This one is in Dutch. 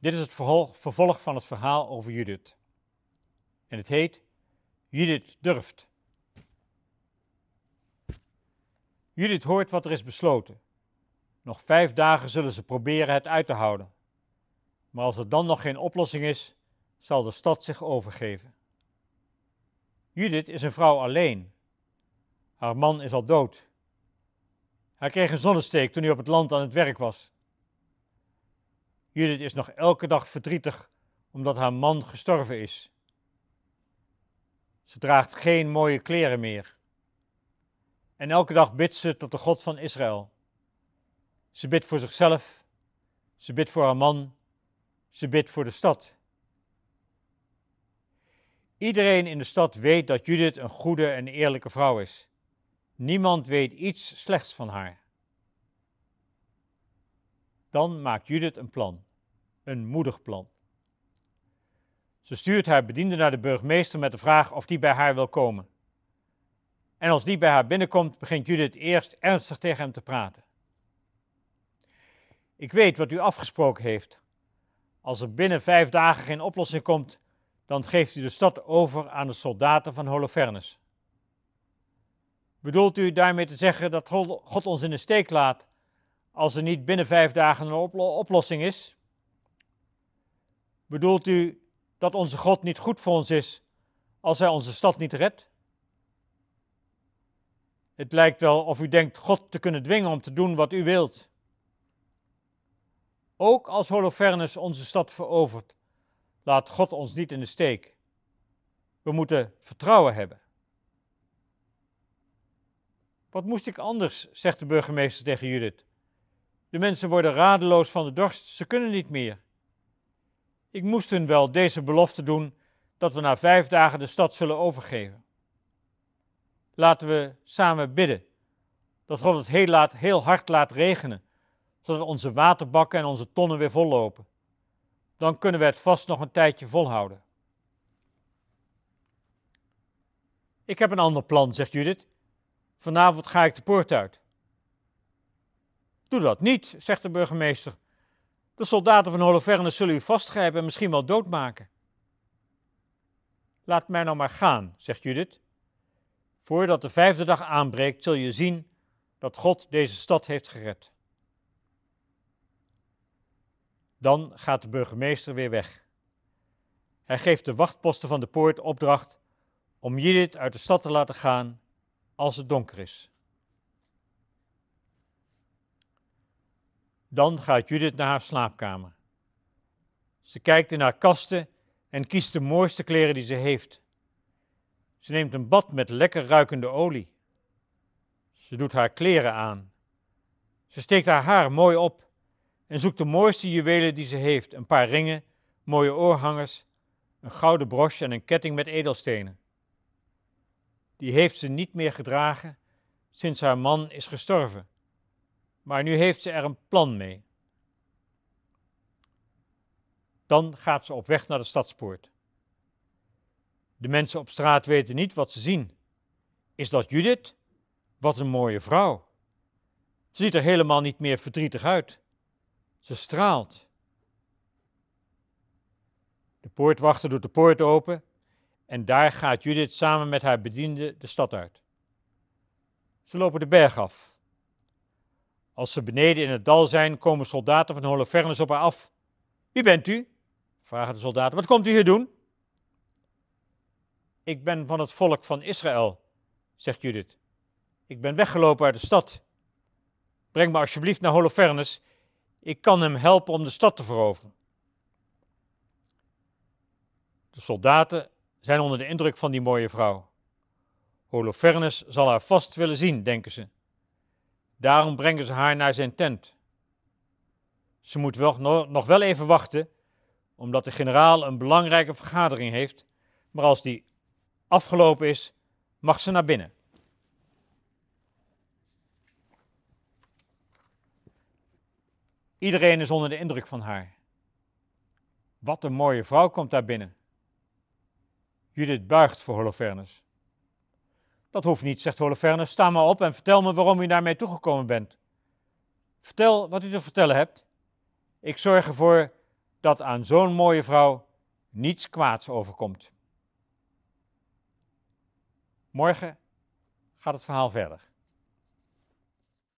Dit is het vervolg van het verhaal over Judith. En het heet Judith durft. Judith hoort wat er is besloten. Nog vijf dagen zullen ze proberen het uit te houden. Maar als er dan nog geen oplossing is, zal de stad zich overgeven. Judith is een vrouw alleen. Haar man is al dood. Hij kreeg een zonnesteek toen hij op het land aan het werk was. Judith is nog elke dag verdrietig omdat haar man gestorven is. Ze draagt geen mooie kleren meer. En elke dag bidt ze tot de God van Israël. Ze bidt voor zichzelf, ze bidt voor haar man, ze bidt voor de stad. Iedereen in de stad weet dat Judith een goede en eerlijke vrouw is. Niemand weet iets slechts van haar. Dan maakt Judith een plan, een moedig plan. Ze stuurt haar bediende naar de burgemeester met de vraag of die bij haar wil komen. En als die bij haar binnenkomt, begint Judith eerst ernstig tegen hem te praten. Ik weet wat u afgesproken heeft. Als er binnen vijf dagen geen oplossing komt, dan geeft u de stad over aan de soldaten van Holofernes. Bedoelt u daarmee te zeggen dat God ons in de steek laat als er niet binnen vijf dagen een oplossing is? Bedoelt u dat onze God niet goed voor ons is als hij onze stad niet redt? Het lijkt wel of u denkt God te kunnen dwingen om te doen wat u wilt. Ook als Holofernes onze stad verovert, laat God ons niet in de steek. We moeten vertrouwen hebben. Wat moest ik anders, zegt de burgemeester tegen Judith. De mensen worden radeloos van de dorst, ze kunnen niet meer. Ik moest hun wel deze belofte doen dat we na vijf dagen de stad zullen overgeven. Laten we samen bidden dat God het heel, laat, heel hard laat regenen, zodat onze waterbakken en onze tonnen weer vollopen. Dan kunnen we het vast nog een tijdje volhouden. Ik heb een ander plan, zegt Judith. Vanavond ga ik de poort uit. Doe dat niet, zegt de burgemeester. De soldaten van Holofernes zullen u vastgrijpen en misschien wel doodmaken. Laat mij nou maar gaan, zegt Judith. Voordat de vijfde dag aanbreekt, zul je zien dat God deze stad heeft gered. Dan gaat de burgemeester weer weg. Hij geeft de wachtposten van de poort opdracht om Judith uit de stad te laten gaan als het donker is. Dan gaat Judith naar haar slaapkamer. Ze kijkt in haar kasten en kiest de mooiste kleren die ze heeft. Ze neemt een bad met lekker ruikende olie. Ze doet haar kleren aan. Ze steekt haar haar mooi op en zoekt de mooiste juwelen die ze heeft: een paar ringen, mooie oorhangers, een gouden broche en een ketting met edelstenen die heeft ze niet meer gedragen sinds haar man is gestorven. Maar nu heeft ze er een plan mee. Dan gaat ze op weg naar de stadspoort. De mensen op straat weten niet wat ze zien. Is dat Judith? Wat een mooie vrouw. Ze ziet er helemaal niet meer verdrietig uit. Ze straalt. De poortwachter doet de poort open en daar gaat Judith samen met haar bediende de stad uit. Ze lopen de berg af. Als ze beneden in het dal zijn, komen soldaten van Holofernes op haar af. Wie bent u? vragen de soldaten. Wat komt u hier doen? Ik ben van het volk van Israël, zegt Judith. Ik ben weggelopen uit de stad. Breng me alsjeblieft naar Holofernes. Ik kan hem helpen om de stad te veroveren. De soldaten zijn onder de indruk van die mooie vrouw. Holofernes zal haar vast willen zien, denken ze. Daarom brengen ze haar naar zijn tent. Ze moet wel, nog wel even wachten, omdat de generaal een belangrijke vergadering heeft, maar als die afgelopen is, mag ze naar binnen. Iedereen is onder de indruk van haar. Wat een mooie vrouw komt daar binnen. Judith buigt voor Holofernes. Dat hoeft niet, zegt Holofernes. Sta maar op en vertel me waarom u daarmee toegekomen bent. Vertel wat u te vertellen hebt. Ik zorg ervoor dat aan zo'n mooie vrouw niets kwaads overkomt. Morgen gaat het verhaal verder.